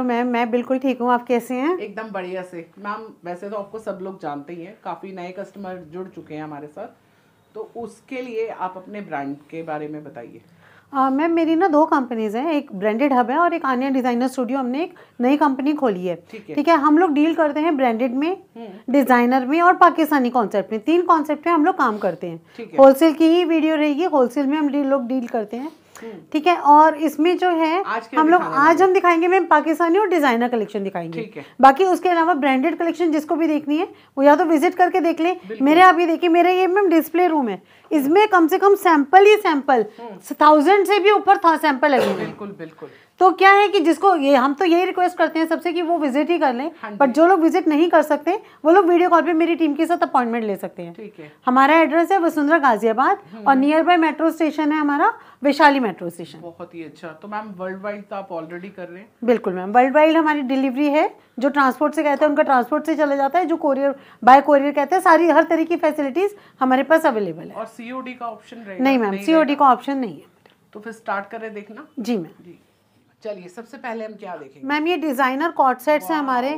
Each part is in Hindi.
हेलो मैम मैं बिल्कुल ठीक हूँ आप कैसे हैं एकदम बढ़िया से मैम वैसे तो आपको सब लोग जानते ही हैं काफ़ी नए कस्टमर जुड़ चुके हैं हमारे साथ तो उसके लिए आप अपने ब्रांड के बारे में बताइए मैम मेरी ना दो कंपनीज हैं एक ब्रांडेड हब है और एक आनिया डिजाइनर स्टूडियो हमने एक नई कंपनी खोली है ठीक है हम लोग डील करते हैं ब्रांडेड में डिजाइनर हम्म। में और पाकिस्तानी कॉन्सेप्ट में तीन कॉन्सेप्ट में हम लोग काम करते हैं होलसेल की ही वीडियो रहेगी होलसेल में हम लोग डील करते हैं हम्म। ठीक है और इसमें जो है हम लोग आज हम दिखाएंगे मैम पाकिस्तानी और डिजाइनर कलेक्शन दिखाएंगे बाकी उसके अलावा ब्रांडेड कलेक्शन जिसको भी देखनी है वो या तो विजिट करके देख ले मेरे आप ये देखिए मेरे ये मैम डिस्प्ले रूम है इसमें कम से कम सैंपल ही सैंपल थाउजेंड हम्म। से भी ऊपर था सैंपल है बिल्कुल बिल्कुल तो क्या है कि जिसको ये हम तो यही रिक्वेस्ट करते हैं सबसे कि वो विजिट ही कर लें बट हाँ जो लोग विजिट नहीं कर सकते वो लोग वीडियो कॉल पे मेरी टीम के साथ अपॉइंटमेंट ले सकते हैं ठीक है हमारा एड्रेस है वसुंधरा गाजियाबाद और नियर बाय मेट्रो स्टेशन है हमारा वैशाली मेट्रो स्टेशन बहुत ही अच्छा तो मैम वर्ल्ड वाइड तो आप ऑलरेडी कर रहे हैं बिल्कुल मैम वर्ल्ड वाइड हमारी डिलीवरी है जो ट्रांसपोर्ट से कहते हैं उनका ट्रांसपोर्ट से चला जाता है जो कोरियर बाय कोरियर कहते हैं सारी हर तरह की फैसिलिटीज हमारे पास अवेलेबल है और सीओडी का ऑप्शन नहीं मैम सीओडी का ऑप्शन नहीं है तो फिर स्टार्ट कर रहे देखना जी मैम चलिए सबसे पहले हम क्या देखें मैम ये डिजाइनर कॉट सेट्स हैं हमारे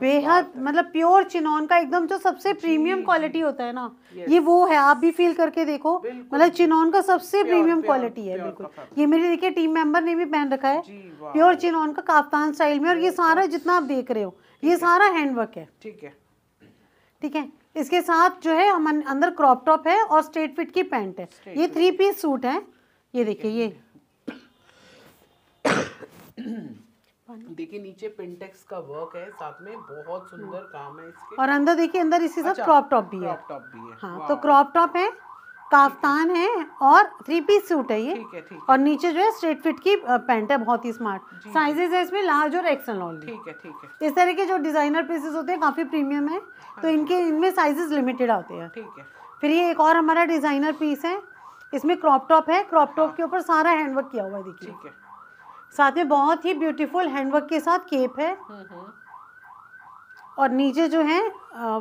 बेहद मतलब प्योर चिनौन का एकदम जो सबसे प्रीमियम क्वालिटी होता है ना ये वो है आप भी फील करके देखो मतलब चिनोन का सबसे प्रीमियम क्वालिटी है बिल्कुल ये मेरे देखिए टीम मेंबर ने भी पहन रखा है प्योर चिनोन का काफ्तान स्टाइल में और ये सारा जितना आप देख रहे हो ये सारा हैंडवर्क है ठीक है ठीक है इसके साथ जो है हम अंदर क्रॉप टॉप है और स्ट्रेट फिट की पैंट है ये थ्री पीस सूट है ये देखिए ये देखिए नीचे पिंटेक्स का वर्क है साथ में बहुत सुंदर हाँ। काम है इसके और अंदर देखिए अंदर इसके साथ क्रॉप टॉप भी है टॉप भी है हाँ तो क्रॉप टॉप है काफ्तान है और थ्री पीस सूट है ये ठीक है, ठीक और नीचे जो है स्ट्रेट फिट की पैंट है बहुत ही स्मार्ट साइजेस है इसमें लार्ज और एक्सल ऑल ठीक है ठीक है इस तरह के जो डिजाइनर पीसेस होते हैं काफी प्रीमियम है हाँ तो इनके इनमें साइजेस लिमिटेड आते हैं ठीक है फिर ये एक और हमारा डिजाइनर पीस है इसमें क्रॉप टॉप है क्रॉप टॉप हाँ। के ऊपर सारा हैंडवर्क किया हुआ है देखिए ठीक है साथ में बहुत ही ब्यूटीफुल हैंडवर्क के साथ केप है हम्म, हम्म। और नीचे जो है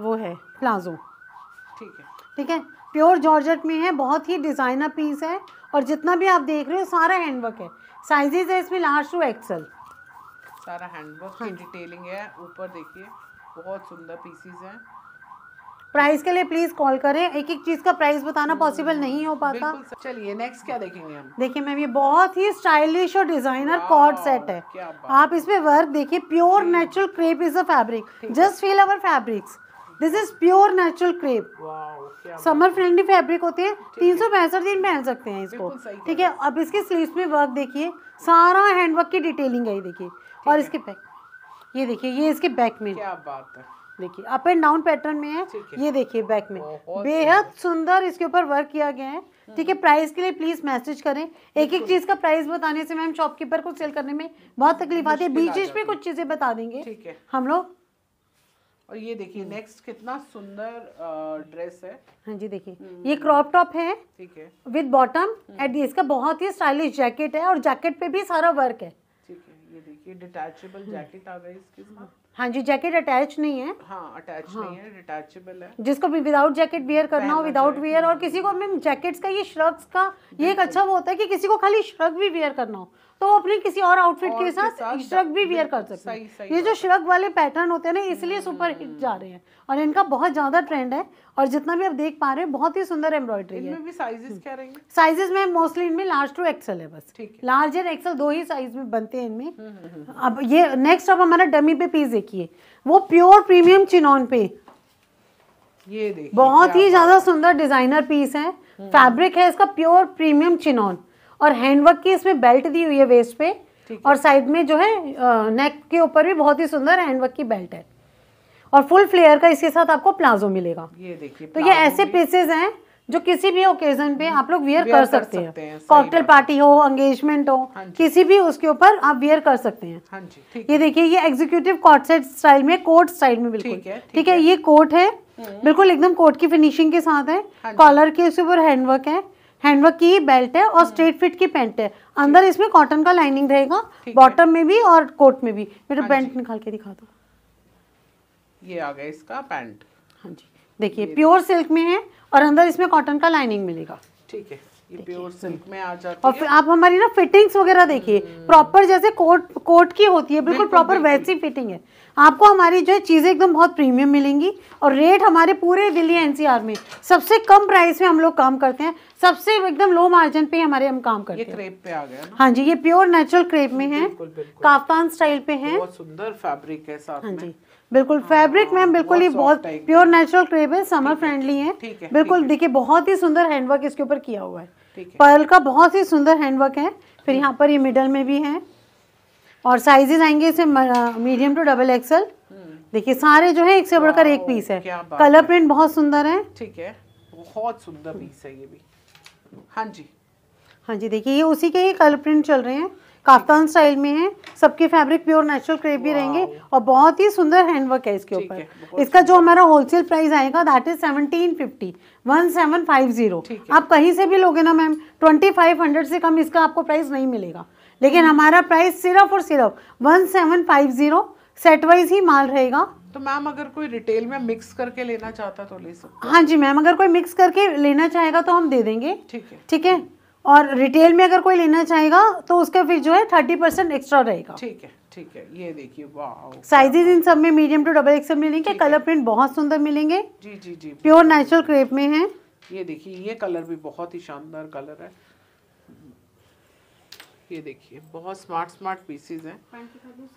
वो है प्लाजो ठीक है ठीक है प्योर जॉर्जेट में है बहुत ही डिज़ाइनर पीस है और जितना भी आप देख रहे हो सारा हैंडवर्क है साइजेज है इसमें लार्ज टू एक्सल सारा हैंडवर्क हाँ। डिटेलिंग है ऊपर देखिए बहुत सुंदर पीसीज हैं प्राइस के लिए प्लीज कॉल करें एक एक चीज का प्राइस बताना पॉसिबल हम्म, नहीं हो पाता चलिए नेक्स्ट क्या देखेंगे हम देखिए मैम ये बहुत ही स्टाइलिश और डिजाइनर कॉर्ड सेट है आप इस पे वर्क देखिए pure natural crepe is a fabric just feel our fabrics this is pure natural crepe summer friendly fabric होते हैं तीन सौ पैंसठ दिन पहन सकते हैं इसको ठीक है अब इसके स्लीव में वर्क देखिए सारा हैंडवर्क की डिटेलिंग है ये देखिए और इसके पैक ये देखिए ये इसके बैक में क्या बात है देखिए अप एंड डाउन पैटर्न में है ये देखिए बैक में बेहद सुंदर इसके ऊपर वर्क किया गया है हम्म। ठीक है प्राइस के लिए प्लीज मैसेज करें एक एक चीज का प्राइस बताने से मैम शॉपकीपर को सेल करने में बहुत तकलीफ आती है बीच में कुछ चीजें बता देंगे हम लोग और ये देखिए नेक्स्ट हम्म। कितना सुंदर ड्रेस है हाँ जी देखिए हम्म। ये क्रॉप टॉप है ठीक है विद बॉटम एट इसका बहुत ही स्टाइलिश जैकेट है और जैकेट पे भी सारा वर्क है ये देखिए डिटैचेबल जैकेट हम्म। आ गई इसके साथ हाँ जी जैकेट अटैच नहीं है हाँ अटैच हाँ. नहीं है डिटैचेबल है जिसको भी विदाउट जैकेट वियर करना हो विदाउट वियर और किसी को मैम जैकेट्स का ये श्रग्स का ये एक अच्छा वो होता है कि किसी को खाली श्रग भी वियर करना हो तो वो अपने किसी और आउटफिट के साथ श्रग भी वेयर कर सकते हैं ये जो श्रग वाले पैटर्न होते हैं ना इसलिए सुपर हम्म। हिट जा रहे हैं और इनका बहुत ज्यादा ट्रेंड है और जितना भी आप देख पा रहे हैं बहुत ही सुंदर एम्ब्रॉयडरी है साइजेस हम्म। साइजेस में मोस्टली इनमें लार्ज टू एक्सल है बस लार्ज एंड एक्सल दो ही साइज में बनते हैं इनमें हम्म, अब ये नेक्स्ट अब हमारा डमी पे पीस देखिए वो प्योर प्रीमियम चिनॉन पे ये बहुत ही ज्यादा सुंदर डिजाइनर पीस है फैब्रिक है इसका प्योर प्रीमियम चिनॉन और हैंडवर्क की इसमें बेल्ट दी हुई है वेस्ट पे और साइड में जो है नेक के ऊपर भी बहुत ही सुंदर हैंडवर्क की बेल्ट है और फुल फ्लेयर का इसके साथ आपको प्लाजो मिलेगा ये देखिए तो ये ऐसे पीसेज हैं जो किसी भी ओकेजन पे आप लोग वियर कर सकते हैं कॉकटेल पार्टी हो एंगेजमेंट हो हाँ किसी भी उसके ऊपर आप वियर कर सकते हैं हाँ ये देखिए ये एग्जीक्यूटिव कॉटसेट स्टाइल में कोट स्टाइल में बिल्कुल ठीक है ये कोट है हम्म। बिल्कुल एकदम कोट की फिनिशिंग के साथ है कॉलर हाँ के उसके ऊपर हैंडवर्क है हैंडवर्क की बेल्ट है और हाँ। स्ट्रेट फिट की पैंट है अंदर इसमें कॉटन का लाइनिंग रहेगा बॉटम में भी और कोट में भी मेरा हाँ पैंट निकाल के दिखा दो ये आ गया इसका पैंट हाँ जी देखिए प्योर सिल्क में है और अंदर इसमें कॉटन का लाइनिंग मिलेगा ठीक है ये प्योर सिल्क में आ जाती और फिर आप हमारी ना फिटिंग्स वगैरह देखिए प्रॉपर हम्म। जैसे कोट कोट की होती है बिल्कुल प्रॉपर वैसी फिटिंग है आपको हमारी जो है चीज़ें एकदम बहुत प्रीमियम मिलेंगी और रेट हमारे पूरे दिल्ली एनसीआर में सबसे कम प्राइस में हम लोग काम करते हैं सबसे एकदम लो मार्जिन पे हमारे हम काम करते ये क्रेप पे आ गया ना? हाँ जी ये प्योर नेचुरल क्रेप में है काफ्तान स्टाइल पे है बहुत सुंदर फैब्रिक है साथ हाँ जी बिल्कुल फैब्रिक मैम हाँ, बिल्कुल ये बहुत प्योर नेचुरल क्रेप है समर फ्रेंडली है बिल्कुल देखिए बहुत ही सुंदर हैंडवर्क इसके ऊपर किया हुआ है पर्ल का बहुत ही सुंदर हैंडवर्क है फिर यहाँ पर ये मिडल में भी है और साइजेस आएंगे इसे मीडियम टू डबल एक्सल देखिए सारे जो है एक से बढ़कर एक पीस है कलर प्रिंट बहुत सुंदर है ठीक है बहुत सुंदर पीस है ये भी हाँ जी हाँ जी देखिए ये उसी के ही कलर प्रिंट चल रहे हैं काफ्तान स्टाइल में है सबके फैब्रिक प्योर नेचुरल क्रेप भी रहेंगे और बहुत ही सुंदर हैंडवर्क है इसके ऊपर इसका जो हमारा होलसेल प्राइस आएगा that is seventeen fifty one seven five zero आप कहीं से भी लोगे ना मैम ट्वेंटी फाइव हंड्रेड से कम इसका आपको प्राइस नहीं मिलेगा लेकिन हम्म। हमारा प्राइस सिर्फ और सिर्फ one seven five zero set wise ही माल रहेगा तो मैम अगर कोई रिटेल में मिक्स करके लेना चाहता तो ले सकता हाँ जी मैम अगर कोई मिक्स करके लेना चाहेगा तो हम दे देंगे ठीक है ठीक है और रिटेल में अगर कोई लेना चाहेगा तो उसका फिर जो है थर्टी परसेंट एक्स्ट्रा रहेगा ठीक है ठीक है ये देखिए वाह साइजेस इन सब में मीडियम टू डबल एक्सल मिलेंगे कलर प्रिंट बहुत सुंदर मिलेंगे जी जी जी प्योर नेचुरल क्रेप में है ये देखिए ये कलर भी बहुत ही शानदार कलर है ये देखिए बहुत स्मार्ट स्मार्ट पीसीज हैं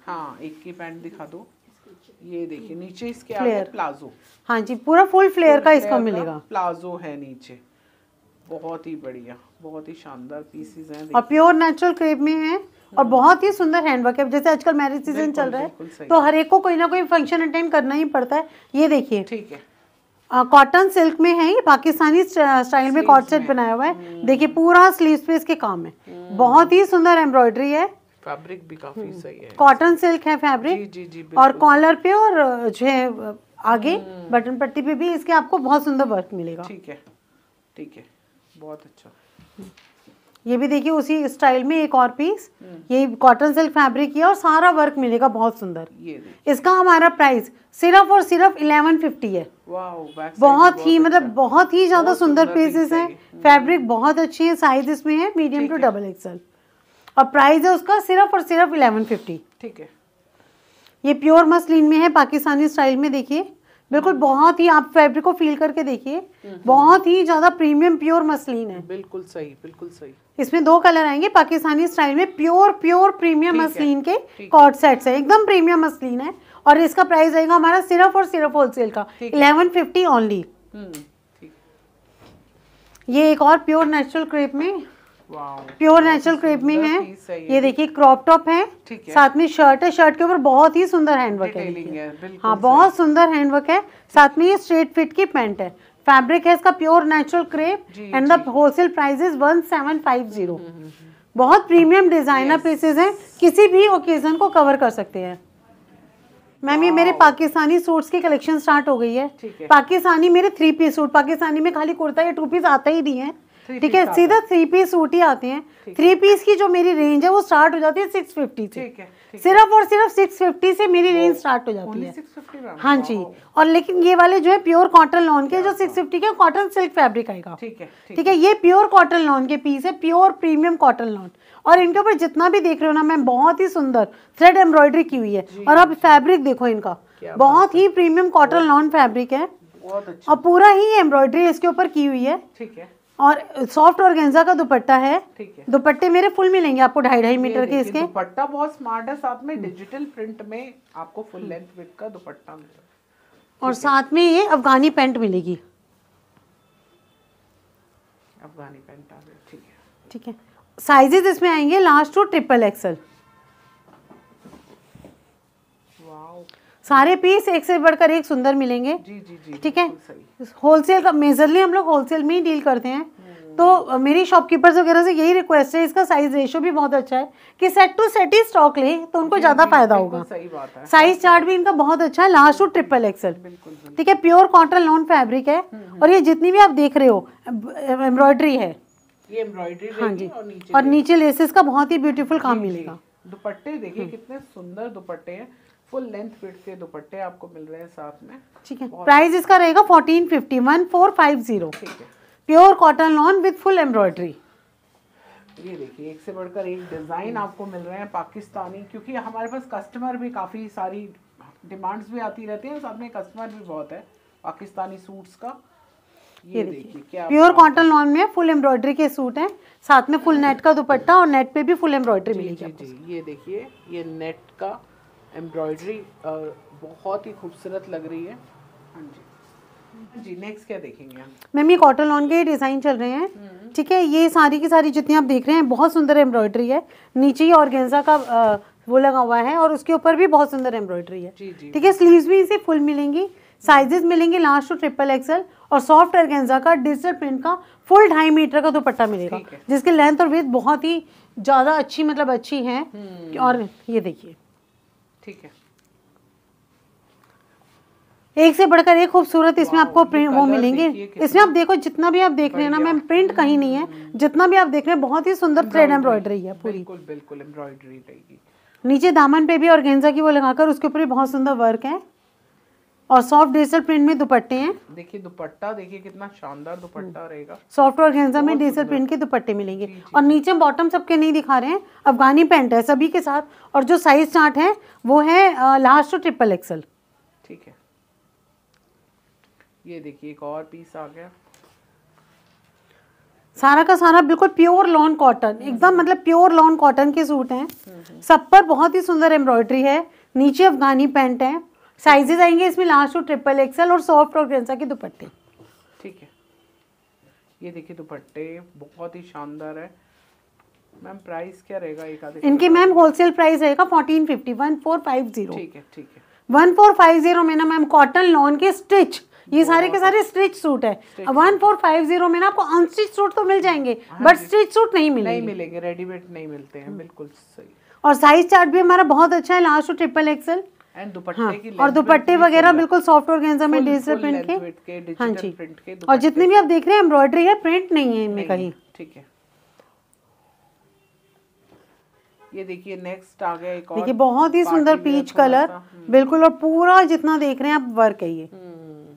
हाँ एक की पैंट दिखा दो ये देखिए नीचे इसके आगे प्लाजो हाँ जी पूरा फुल फ्लेयर का इसका मिलेगा प्लाजो है नीचे बहुत ही बढ़िया बहुत ही शानदार पीसीज हैं और प्योर नेचुरल क्रेप में है और हाँ। बहुत ही सुंदर हैंडवर्क है जैसे आजकल मैरिज सीजन चल रहा है तो हर एक को कोई ना कोई फंक्शन अटेंड करना ही पड़ता है ये देखिए ठीक है कॉटन सिल्क में है ये पाकिस्तानी स्टाइल में कॉटसेट सेट बनाया हुआ है हम्म। देखिए पूरा स्लीव पे के काम है हम्म। बहुत ही सुंदर एम्ब्रॉयडरी है फैब्रिक भी काफी हम्म। सही है कॉटन सिल्क है फैब्रिक जी, जी, जी, और कॉलर पे और जो है आगे बटन पट्टी पे भी इसके आपको बहुत सुंदर वर्क मिलेगा ठीक है ठीक है बहुत अच्छा ये भी देखिए उसी स्टाइल में एक और पीस हम्म। ये कॉटन सिल्क फैब्रिक है और सारा वर्क मिलेगा बहुत सुंदर ये इसका हमारा प्राइस सिर्फ और सिर्फ इलेवन फिफ्टी अच्छा मतलब है बहुत ही मतलब बहुत ही ज्यादा सुंदर पीसेस हैं फैब्रिक बहुत अच्छे हैं साइज इसमें है मीडियम टू डबल एक्सल और प्राइस है उसका सिर्फ और सिर्फ इलेवन फिफ्टी ठीक है ये प्योर मसलिन में है पाकिस्तानी स्टाइल में देखिए बिल्कुल हम्म। बहुत ही आप फैब्रिक को फील करके देखिए हम्म, बहुत ही ज्यादा प्रीमियम प्योर मसलिन है बिल्कुल सही बिल्कुल सही इसमें दो कलर आएंगे पाकिस्तानी स्टाइल में प्योर प्योर प्रीमियम मसलिन के कॉट सेट्स है एकदम प्रीमियम मसलिन है और इसका प्राइस आएगा हमारा सिर्फ और सिर्फ होलसेल का इलेवन फिफ्टी ओनली हम्म, ये एक और प्योर नेचुरल क्रेप में प्योर नेचुरल क्रेप में है ये देखिए क्रॉप टॉप है साथ में शर्ट है शर्ट के ऊपर बहुत ही सुंदर हैंडवर्क है हाँ बहुत सुंदर हैंडवर्क है साथ में ये स्ट्रेट फिट की पैंट है फैब्रिक है इसका pure natural crepe and the wholesale price is one seven five zero बहुत प्रीमियम डिजाइनर पीसेज हैं किसी भी ओकेजन को कवर कर सकते हैं मैम ये मेरे पाकिस्तानी सूट्स की कलेक्शन स्टार्ट हो गई है, है। पाकिस्तानी मेरे थ्री पीस सूट पाकिस्तानी में खाली कुर्ता या टू पीस आता ही नहीं है ठीक है सीधा थ्री पीस सूट ही आते हैं थ्री पीस की जो मेरी रेंज है वो स्टार्ट हो जाती है सिक्स फिफ्टी से सिर्फ और सिर्फ सिक्स फिफ्टी से मेरी रेंज स्टार्ट हो जाती है हाँ जी और लेकिन ये वाले जो है प्योर कॉटन लॉन के जो सिक्स फिफ्टी के कॉटन सिल्क फैब्रिक आएगा ठीक है ठीक है ये प्योर कॉटन लॉन के पीस है प्योर प्रीमियम कॉटन लॉन और इनके ऊपर जितना भी देख रहे हो ना मैम बहुत ही सुंदर थ्रेड एम्ब्रॉयडरी की हुई है और अब फैब्रिक देखो इनका बहुत ही प्रीमियम कॉटन लॉन फैब्रिक है और पूरा ही एम्ब्रॉयडरी इसके ऊपर की हुई है ठीक है और सॉफ्ट ऑर्गेन्जा का दुपट्टा है ठीक है दुपट्टे मेरे फुल मिलेंगे आपको ढाई ढाई मीटर के इसके दुपट्टा बहुत स्मार्ट है साथ में डिजिटल प्रिंट में आपको फुल लेंथ विथ का दुपट्टा मिलेगा और साथ में ये अफगानी पैंट मिलेगी अफगानी पैंट ठीक है ठीक है साइजेस इसमें आएंगे लास्ट टू ट्रिपल एक्सल सारे पीस एक से बढ़कर एक सुंदर मिलेंगे ठीक है होलसेल का मेजरली हम लोग होलसेल में ही डील करते हैं हम्म। तो मेरी शॉपकीपर्स वगैरह से यही रिक्वेस्ट है इसका साइज रेशो भी बहुत अच्छा है कि सेट टू सेट ही स्टॉक ले तो उनको ज़्यादा फायदा होगा साइज चार्ट भी इनका बहुत अच्छा है लास्ट टू ट्रिपल एक्सल ठीक है प्योर कॉटन लॉन फैब्रिक है हम्म, हम्म। और ये जितनी भी आप देख रहे हो एम्ब्रॉयडरी है ये हाँ जी और नीचे, और नीचे लेसेस का बहुत ही ब्यूटीफुल काम मिलेगा दुपट्टे देखिए कितने सुंदर दुपट्टे हैं फुल लेंथ विड्थ के दुपट्टे आपको मिल रहे हैं साथ में ठीक है प्राइस इसका रहेगा fourteen fifty one four five zero pure cotton lawn with full embroidery ये देखिए एक से बढ़कर एक डिज़ाइन आपको मिल रहे हैं पाकिस्तानी क्योंकि हमारे पास कस्टमर भी काफ़ी सारी डिमांड्स भी आती रहती है साथ में कस्टमर भी बहुत है पाकिस्तानी सूट्स का ये ये देखिए क्या प्योर कॉटन लॉन में फुल एम्ब्रॉयडरी के सूट हैं साथ में फुल नेट का दुपट्टा और नेट पे भी फुल एम्ब्रॉयडरी मिलेगी जी, ये देखिए ये नेट का एम्ब्रॉयडरी बहुत ही खूबसूरत लग रही है हाँ जी हाँ जी नेक्स्ट क्या देखेंगे मैम ये कॉटन लॉन के डिज़ाइन चल रहे हैं हम्म। ठीक है ये सारी की सारी जितनी आप देख रहे हैं बहुत सुंदर एम्ब्रॉयडरी है नीचे ही ऑर्गेंजा का आ, वो लगा हुआ है और उसके ऊपर भी बहुत सुंदर एम्ब्रॉयडरी है ठीक है स्लीव्स भी इसे फुल मिलेंगी साइजेस मिलेंगे लास्ट टू ट्रिपल एक्सल और सॉफ्ट ऑर्गेंजा का डिजिटल प्रिंट का फुल ढाई मीटर का दोपट्टा मिलेगा जिसकी लेंथ और वेथ बहुत ही ज़्यादा अच्छी मतलब अच्छी है हम्म। और ये देखिए ठीक है एक से बढ़कर एक खूबसूरत इसमें आपको प्रिंट वो मिलेंगे इसमें आप देखो जितना भी आप देख रहे हैं ना मैम प्रिंट कहीं नहीं है हम्म। जितना भी आप देख रहे हैं बहुत ही सुंदर थ्रेड एम्ब्रॉयडरी है पूरी बिल्कुल बिल्कुल एम्ब्रॉयडरी रहेगी नीचे दामन पे भी और गेंजा की वो लगाकर उसके ऊपर भी बहुत सुंदर वर्क है और सॉफ्ट डेसल प्रिंट में दुपट्टे हैं देखिए दुपट्टा देखिए कितना शानदार दुपट्टा रहेगा सॉफ्ट हम्म। और घेंजा में डेसल प्रिंट के दुपट्टे मिलेंगे और नीचे बॉटम सबके नहीं दिखा रहे हैं अफगानी पैंट है सभी के साथ और जो साइज चार्ट है वो है लास्ट ट्रिपल एक्सल ठीक है ये देखिए एक और पीस आ गया सारा का सारा बिल्कुल प्योर लॉन कॉटन एकदम हम्म। मतलब प्योर लॉन कॉटन के सूट हैं हम्म, सब पर बहुत ही सुंदर एम्ब्रॉयडरी है नीचे अफगानी पैंट है साइजेस आएंगे इसमें लास्ट टू ट्रिपल एक्सएल और सॉफ्ट और ग्रेंसा के दुपट्टे ठीक है ये देखिए दुपट्टे बहुत ही शानदार है मैम प्राइस क्या रहेगा एक आधे इनके मैम होलसेल प्राइस रहेगा fourteen fifty one four five zero ठीक है ठीक है वन फोर फाइव जीरो में ना मैम कॉटन लॉन के स्टिच ये सारे के सारे स्ट्रिच सूट है वन फोर फाइव जीरो में ना आपको अनस्टिच सूट तो मिल जाएंगे बट स्टिच सूट नहीं मिलेंगे नहीं मिलेंगे रेडीमेड नहीं मिलते हैं हम्म। बिल्कुल सही और साइज चार्ट भी हमारा बहुत अच्छा है लास्ट टू ट्रिपल एक्सल हाँ, और दुपट्टे वगैरह बिल्कुल सॉफ्ट और गेंजा में डिजिटल प्रिंट के हाँ जी प्रिंट के और जितने भी आप देख रहे हैं एम्ब्रॉयडरी है प्रिंट नहीं है इनमें कहीं ठीक है ये देखिए नेक्स्ट आ गया एक और देखिए बहुत ही सुंदर पीच कलर हम्म। बिल्कुल और पूरा जितना देख रहे हैं आप वर्क है ये हम्म।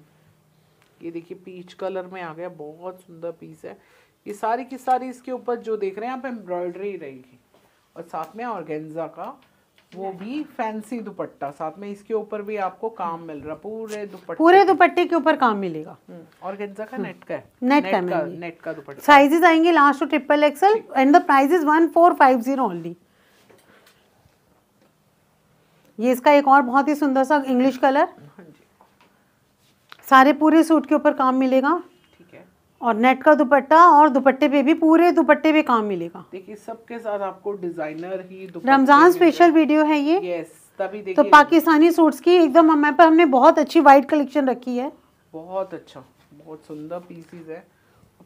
ये देखिए पीच कलर में आ गया बहुत सुंदर पीस है ये सारी की सारी इसके ऊपर जो देख रहे हैं आप एम्ब्रॉयडरी रहेगी और साथ में ऑर्गेन्जा का वो भी फैंसी दुपट्टा साथ में इसके ऊपर भी आपको काम मिल रहा पूरे दुपट्टे पूरे दुपट्टे के ऊपर काम मिलेगा हम्म, और गेंजा का नेट हम्म। का है नेट, नेट का नेट का दुपट्टा साइजेस आएंगे last to triple XL and the price is one four five zero only ये इसका एक और बहुत ही सुंदर सा इंग्लिश कलर हाँ सारे पूरे सूट के ऊपर काम मिलेगा और नेट का दुपट्टा और दुपट्टे पे भी पूरे दुपट्टे पे काम मिलेगा देखिए सबके साथ आपको डिजाइनर ही रमजान स्पेशल वीडियो है ये यस तभी तो देखिए तो पाकिस्तानी सूट्स की एकदम हमारे पर हमने बहुत अच्छी वाइट कलेक्शन रखी है बहुत अच्छा बहुत सुंदर पीसीज है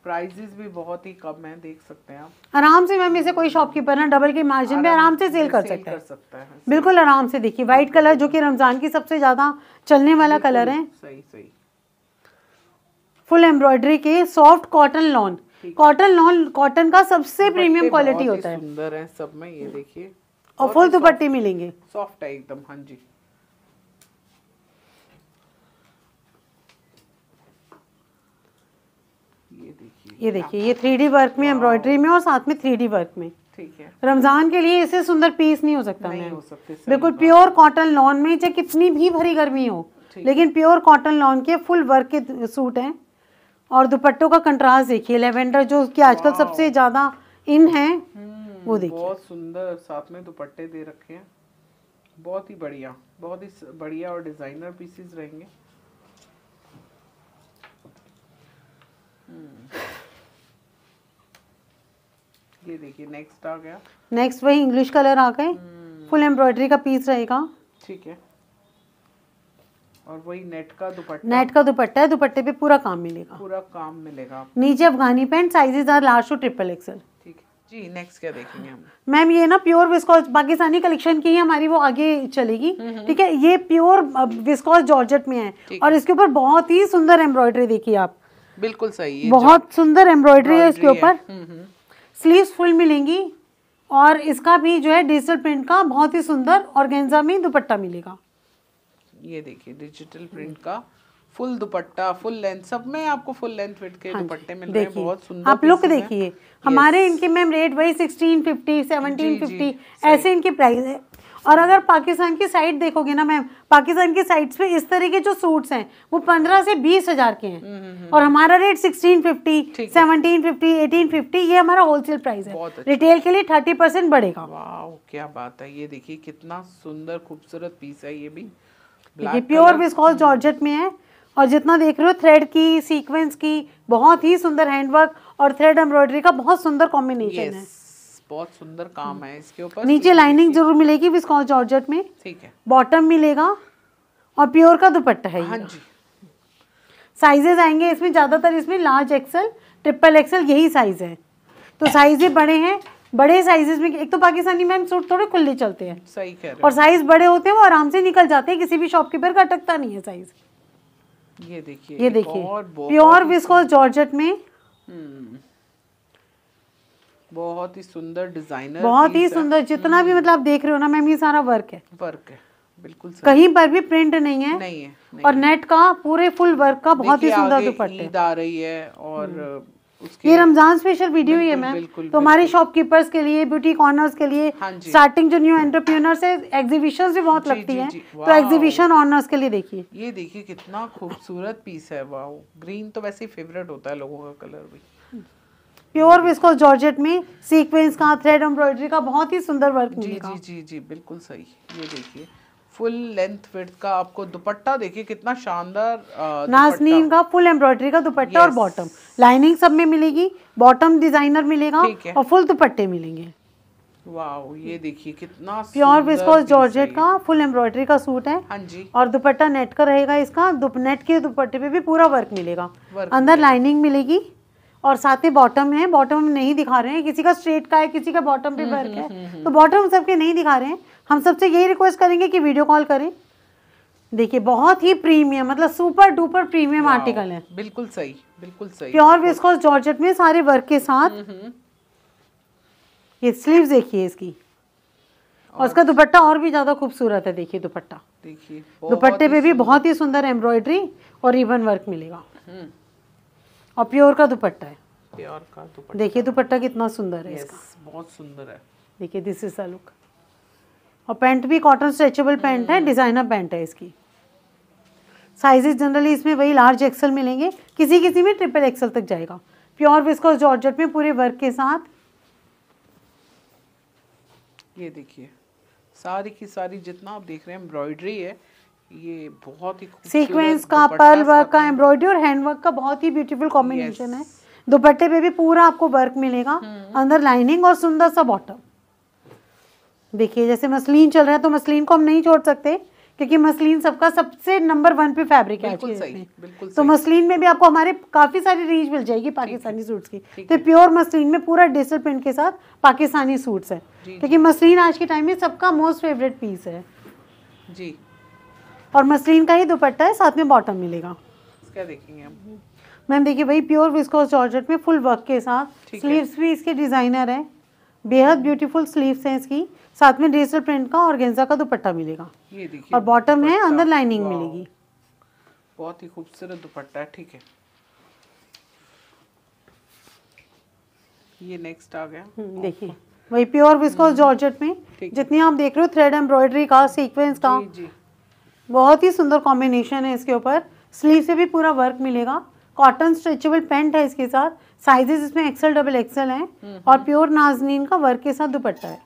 प्राइजेस भी बहुत ही कम है देख सकते हैं आप आराम से मैम इसे कोई शॉपकीपर ना डबल के मार्जिन में आराम से सेल कर सकते सकता, कर है बिल्कुल आराम से देखिए व्हाइट कलर जो कि रमजान की सबसे ज्यादा चलने वाला कलर है सही सही फुल एम्ब्रॉयडरी के soft cotton lawn cotton lawn cotton का सबसे प्रीमियम क्वालिटी होता है सुंदर है सब में ये देखिए और फुल दुपट्टी मिलेंगे सॉफ्ट है एकदम हाँ जी ये देखिए ये थ्री डी वर्क में एम्ब्रॉयडरी में और साथ में थ्री डी वर्क में ठीक है रमजान के लिए इसे सुंदर पीस नहीं हो सकता नहीं हो सकते बिल्कुल प्योर कॉटन लॉन में चाहे कितनी भी भरी गर्मी हो लेकिन प्योर कॉटन लॉन के फुल वर्क के सूट हैं और दुपट्टों का कंट्रास्ट देखिए लेवेंडर जो कि आजकल सबसे ज्यादा इन है हम्म, वो देखिए बहुत सुंदर साथ में दुपट्टे दे रखे हैं बहुत ही बढ़िया बहुत ही बढ़िया और डिजाइनर पीसेस रहेंगे हम्म। ये देखिए नेक्स्ट आ गया नेक्स्ट वही इंग्लिश कलर आ गए फुल एम्ब्रॉयडरी हम्म। का पीस रहेगा ठीक है और वही नेट का दुपट्टा नेट का दुपट्टा है दुपट्टे पे पूरा काम मिलेगा पूरा काम मिलेगा नीचे Afghani pant sizes are large to triple XL ठीक जी नेक्स्ट क्या देखेंगे हम मैम ये ना प्योर विस्कॉस पाकिस्तानी कलेक्शन की ही हमारी वो आगे चलेगी ठीक है ये प्योर विस्कॉस जॉर्जेट में है और इसके ऊपर बहुत ही सुंदर एम्ब्रॉयडरी देखिए आप बिल्कुल सही बहुत सुंदर एम्ब्रॉयडरी है इसके ऊपर स्लीव्स फुल मिलेंगी और इसका भी जो है डिजिटल प्रिंट का बहुत ही सुंदर और गेंजा में दुपट्टा मिलेगा ये देखिए डिजिटल प्रिंट का फुल दुपट्टा फुल लेंथ सब में आपको फुल लेंथ फिट के हाँ दुपट्टे मिल रहे हैं बहुत सुंदर आप लुक देखिए हमारे इनके मैम रेट वही सिक्सटीन फिफ्टी सेवनटीन फिफ्टी ऐसे इनकी प्राइस है और अगर पाकिस्तान की साइड देखोगे ना मैम पाकिस्तान की साइड्स पे इस तरह के जो सूट्स हैं वो पंद्रह से बीस हजार के हैं हम्म, हम्म, हम्म। और हमारा rate sixteen fifty seventeen fifty eighteen fifty ये हमारा होलसेल प्राइस है अच्छा। रिटेल के लिए थर्टी परसेंट बढ़ेगा वाह क्या बात है ये देखिए कितना सुंदर खूबसूरत पीस है ये भी ये प्योर विस्कॉस जॉर्जेट में है और जितना देख रहे हो थ्रेड की सीक्वेंस की बहुत ही सुंदर हैंडवर्क और थ्रेड एम्ब्रॉयडरी का बहुत सुंदर कॉम्बिनेशन yes. है बहुत सुंदर काम है इसके ऊपर नीचे लाइनिंग जरूर मिलेगी विस्कॉस जॉर्जेट में ठीक है बॉटम मिलेगा और प्योर का दुपट्टा है हाँ जी साइजेज आएंगे इसमें ज़्यादातर इसमें लार्ज एक्सेल ट्रिपल एक्सेल यही साइज है तो साइजे बड़े हैं बड़े साइजेस में एक तो पाकिस्तानी मैम सूट थोड़े खुले चलते हैं सही कह रहे और साइज बड़े होते हैं वो आराम से निकल जाते हैं किसी भी शॉपकीपर का अटकता नहीं है साइज ये देखिए ये देखिए प्योर विस्कोस जॉर्जेट में हम्म, बहुत ही सुंदर डिजाइनर बहुत ही सुंदर जितना भी हम्म। मतलब आप देख रहे हो ना मैम ये सारा वर्क है वर्क है बिल्कुल सही। कहीं पर भी प्रिंट नहीं है नहीं है नहीं और नेट का पूरे फुल वर्क का बहुत ही सुंदर दुपट्टा आ रही है और हम्म। ये रमजान स्पेशल वीडियो ही है मैम तो हमारे शॉपकीपर्स के लिए ब्यूटी कॉर्नर्स के लिए हाँ स्टार्टिंग जो न्यू एंटरप्रेन्योर्स है एग्जीबिशन भी बहुत जी, लगती जी, जी, है तो एग्जीबिशन ऑनर्स के लिए देखिए ये देखिए कितना खूबसूरत पीस है वाह ग्रीन तो वैसे ही फेवरेट होता है लोगों का कलर भी प्योर विस्कोस जॉर्जेट में सीक्वेंस का थ्रेड एम्ब्रॉयडरी का बहुत ही सुंदर वर्क जी जी जी बिल्कुल सही ये देखिए फुल लेंथ विड्थ का आपको दुपट्टा देखिए कितना शानदार नाजनीन का फुल एम्ब्रॉयडरी का दुपट्टा और बॉटम लाइनिंग सब में मिलेगी बॉटम डिजाइनर मिलेगा और फुल दुपट्टे मिलेंगे ये देखिए कितना प्योर विस्कोस जॉर्जेट का फुल एम्ब्रॉयडरी का सूट है हाँ जी और दुपट्टा नेट का रहेगा इसका दुप, नेट के दुपट्टे पे भी पूरा वर्क मिलेगा वर्क अंदर लाइनिंग मिलेगी और साथ ही बॉटम है बॉटम नहीं दिखा रहे हैं किसी का स्ट्रेट का है किसी का बॉटम पे वर्क हम्म, हम्म, है हम्म, तो बॉटम सबके नहीं दिखा रहे हैं हम सबसे यही रिक्वेस्ट करेंगे कि वीडियो कॉल करें देखिए बहुत ही प्रीमियम मतलब सुपर डुपर प्रीमियम आर्टिकल है बिल्कुल सही बिल्कुल सही प्योर विस्कोस जॉर्जेट में सारे वर्क के साथ हम्म, हम्म। ये स्लीव्स देखिए इसकी और उसका दुपट्टा और भी ज़्यादा खूबसूरत है देखिए दुपट्टा देखिए दुपट्टे पे भी बहुत ही सुंदर एम्ब्रॉयडरी और रिबन वर्क मिलेगा हम्म। और प्योर का दुपट्टा है प्योर का दुपट्टा देखिए दुपट्टा कितना सुंदर है इसका बहुत सुंदर है देखिए दिस इज अ लुक और पैंट भी कॉटन स्ट्रेचेबल पैंट है डिज़ाइनर हम्म। पैंट है इसकी साइजेस जनरली इसमें वही लार्ज एक्सल मिलेंगे किसी किसी में ट्रिपल एक्सल तक जाएगा प्योर विस्कोस जॉर्जेट में पूरे वर्क के साथ ये देखिए सारी की सारी जितना आप देख रहे हैं एम्ब्रॉयडरी है ये बहुत ही सीक्वेंस का पर्ल वर्क का एम्ब्रॉयडरी और हैंड वर्क का बहुत ही ब्यूटीफुल कॉम्बिनेशन है दुपट्टे पे भी पूरा आपको वर्क मिलेगा हम्म। अंदर लाइनिंग और सुंदर सा बॉटम देखिए जैसे मसलिन चल रहा है तो मसलिन को हम नहीं छोड़ सकते क्योंकि मसलिन सबका सबसे नंबर वन पे फैब्रिक है बिल्कुल सही, बिल्कुल तो मसलिन में भी आपको हमारे काफ़ी सारी रेंज मिल जाएगी पाकिस्तानी सूट्स की तो प्योर मसलिन में पूरा डिजिटल प्रिंट के साथ पाकिस्तानी सूट्स है क्योंकि मसलिन आज के टाइम में सबका मोस्ट फेवरेट पीस है जी और मसलिन का ही दुपट्टा है साथ में बॉटम मिलेगा मैम देखिए भाई प्योर विस्कोस जॉर्जेट में फुल वर्क के साथ स्लीव्स भी इसके डिज़ाइनर है बेहद ब्यूटीफुल स्लीव्स हैं इसकी साथ में डिजिटल प्रिंट का और गेंजा का दुपट्टा मिलेगा ये देखिए और बॉटम है अंदर लाइनिंग मिलेगी बहुत ही खूबसूरत दुपट्टा है ठीक है ये नेक्स्ट आ गया हम्म, देखिए वही प्योर विस्कोस जॉर्जेट में जितनी आप देख रहे हो थ्रेड एम्ब्रॉयडरी का सीक्वेंस का जी, जी। बहुत ही सुंदर कॉम्बिनेशन है इसके ऊपर स्लीव से भी पूरा वर्क मिलेगा कॉटन स्ट्रेचेबल पेंट है इसके साथ साइजेस इसमें एक्सल डबल एक्सल हैं हम्म, और प्योर हम्म। नाजनीन का वर्क के साथ दुपट्टा है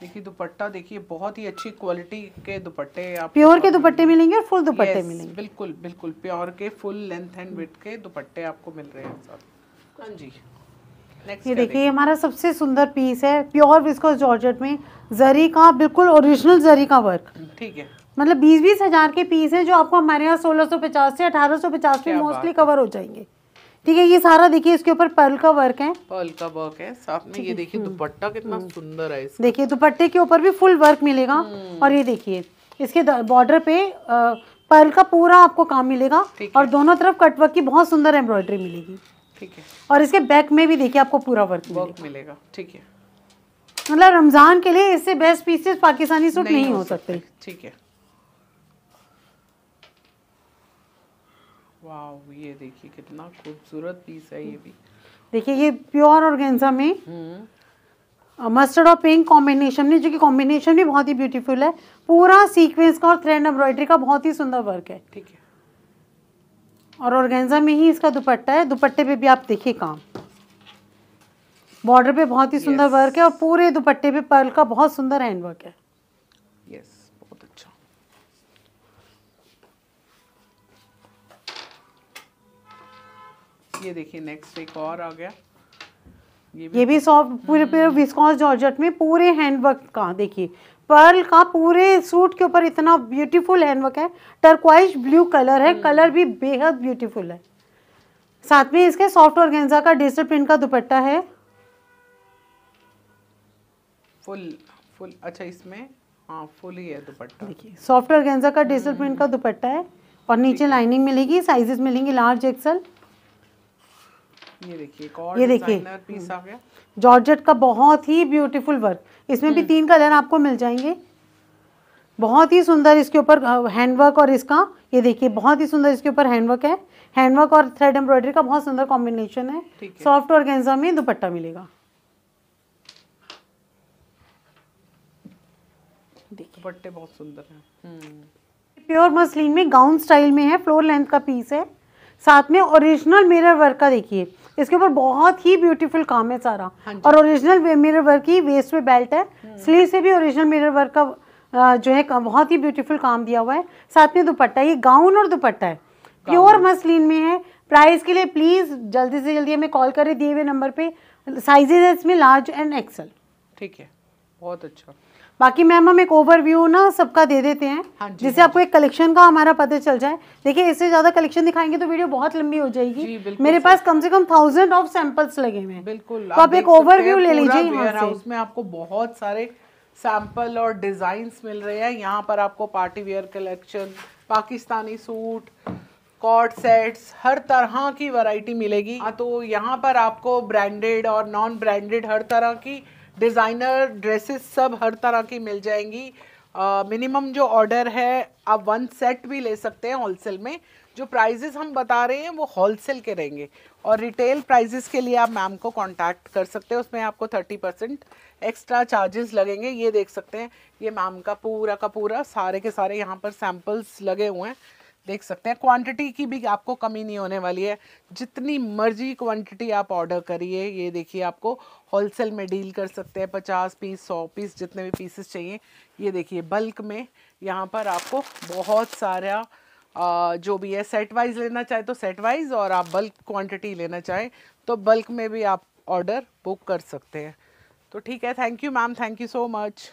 देखिए दुपट्टा देखिए बहुत ही अच्छी क्वालिटी के दुपट्टे आप प्योर के दुपट्टे मिलेंगे और फुल दुपट्टे yes, मिलेंगे बिल्कुल बिल्कुल प्योर के फुल लेंथ एंड विथ के दुपट्टे आपको मिल रहे हैं सर हाँ जी ये देखिए हमारा सबसे सुंदर पीस है प्योर विस्कोस जॉर्जेट में जरी का बिल्कुल ओरिजिनल जरी का वर्क ठीक है मतलब बीस बीस हजार के पीस है जो आपको हमारे यहाँ सोलह सौ पचास से अठारह सौ पचास में मोस्टली कवर हो जाएंगे ठीक है ये सारा देखिए इसके ऊपर पर्ल का वर्क है पर्ल का वर्क है साथ में ये देखिए हम्म। दुपट्टा कितना हम्म। सुंदर है देखिए दुपट्टे के ऊपर भी फुल वर्क मिलेगा हम्म। और ये देखिए इसके बॉर्डर पे पर्ल का पूरा आपको काम मिलेगा और दोनों तरफ कटवर्क की बहुत सुंदर एम्ब्रॉयडरी मिलेगी ठीक है और इसके बैक में भी देखिए आपको पूरा वर्क वर्क मिलेगा ठीक है मतलब रमजान के लिए इससे बेस्ट पीसेस पाकिस्तानी सूट नहीं, नहीं हो सकते ठीक है ये देखिए कितना खूबसूरत पीस है ये भी देखिए ये प्योर ऑर्गेन्जा में मस्टर्ड हम्म। और पिंक कॉम्बिनेशन में जो कि कॉम्बिनेशन भी बहुत ही ब्यूटीफुल है पूरा सीक्वेंस का और थ्रेड एम्ब्रॉयडरी का बहुत ही सुंदर वर्क है ठीक है और ऑर्गेन्जा में ही इसका दुपट्टा है दुपट्टे पे भी आप देखिए काम बॉर्डर पे बहुत ही सुंदर yes. वर्क है और पूरे दुपट्टे पे पर्ल का बहुत सुंदर हैंड वर्क है यस yes. ये देखिए नेक्स्ट एक और आ गया ये भी, सॉफ्ट पूरे पूरे विस्कॉस हम्म। जॉर्जेट में पूरे हैंडवर्क का देखिए पर्ल का पूरे सूट के ऊपर इतना ब्यूटीफुल हैंडवर्क है टर्कवाइज ब्लू कलर है कलर हम्म। भी बेहद ब्यूटीफुल है साथ में इसके सॉफ्ट और गेंजा का डिजिटल प्रिंट का दुपट्टा है फुल फुल अच्छा इसमें हाँ फुल ही है दुपट्टा देखिए सॉफ्ट और गेंजा का डिजिटल प्रिंट का हम्म। दुपट्टा है और नीचे लाइनिंग मिलेगी साइजेस मिलेंगे लार्ज एक्सल ये देखिए आ गया जॉर्जेट का बहुत ही ब्यूटीफुल वर्क इसमें भी हम्म। तीन कलर आपको मिल जाएंगे बहुत ही सुंदर इसके ऊपर हैंडवर्क और इसका ये देखिए बहुत ही सुंदर इसके ऊपर हैंडवर्क है हैंडवर्क और थ्रेड एम्ब्रॉयडरी का बहुत सुंदर कॉम्बिनेशन है सॉफ्ट और गेंजा में दुपट्टा मिलेगा दुपट्टे बहुत सुंदर है प्योर मसलिन में गाउन स्टाइल में है फ्लोर लेंथ का पीस है साथ में ओरिजिनल मिरर वर्क का देखिए इसके ऊपर बहुत ही ब्यूटीफुल काम है सारा हाँ और ओरिजिनल मिरर वर्क ही वेस्ट में बेल्ट है स्लीव हम्म। से भी ओरिजिनल मिरर वर्क का जो है बहुत ही ब्यूटीफुल काम दिया हुआ है साथ में दुपट्टा ये गाउन और दुपट्टा है प्योर मसलिन में है प्राइस के लिए प्लीज़ जल्दी से जल्दी हमें कॉल करें दिए हुए नंबर पे साइजेस है इसमें लार्ज एंड एक्सल ठीक है बहुत अच्छा बाकी मैम हम एक ओवरव्यू ना सबका दे देते हैं हाँ जिससे हाँ आपको एक कलेक्शन का हमारा पता चल जाए देखिए इससे ज्यादा कलेक्शन दिखाएंगे तो वीडियो बहुत लंबी हो जाएगी मेरे पास कम से कम थाउजेंड ऑफ सैंपल्स लगे हुए बिल्कुल तो आप एक ओवरव्यू ले लीजिए उसमें आपको बहुत सारे सैंपल और डिजाइन मिल रहे हैं यहाँ पर आपको party wear collection Pakistani suit coord sets हर तरह की वैरायटी मिलेगी हाँ, तो यहाँ पर आपको ब्रांडेड और नॉन ब्रांडेड हर तरह की डिज़ाइनर ड्रेसेस सब हर तरह की मिल जाएंगी मिनिमम जो ऑर्डर है आप वन सेट भी ले सकते हैं होलसेल में जो प्राइजेस हम बता रहे हैं वो होलसेल के रहेंगे और रिटेल प्राइजेस के लिए आप मैम को कांटेक्ट कर सकते हैं उसमें आपको थर्टी परसेंट एक्स्ट्रा चार्जेस लगेंगे ये देख सकते हैं ये मैम का पूरा का पूरा सारे के सारे यहाँ पर सैम्पल्स लगे हुए हैं देख सकते हैं क्वांटिटी की भी आपको कमी नहीं होने वाली है जितनी मर्जी क्वांटिटी आप ऑर्डर करिए ये देखिए आपको होलसेल में डील कर सकते हैं पचास पीस सौ पीस जितने भी पीसेस चाहिए ये देखिए बल्क में यहाँ पर आपको बहुत सारा जो भी है सेट वाइज लेना चाहे तो सेट वाइज और आप बल्क क्वान्टिटी लेना चाहें तो बल्क में भी आप ऑर्डर बुक कर सकते हैं तो ठीक है thank you ma'am thank you so much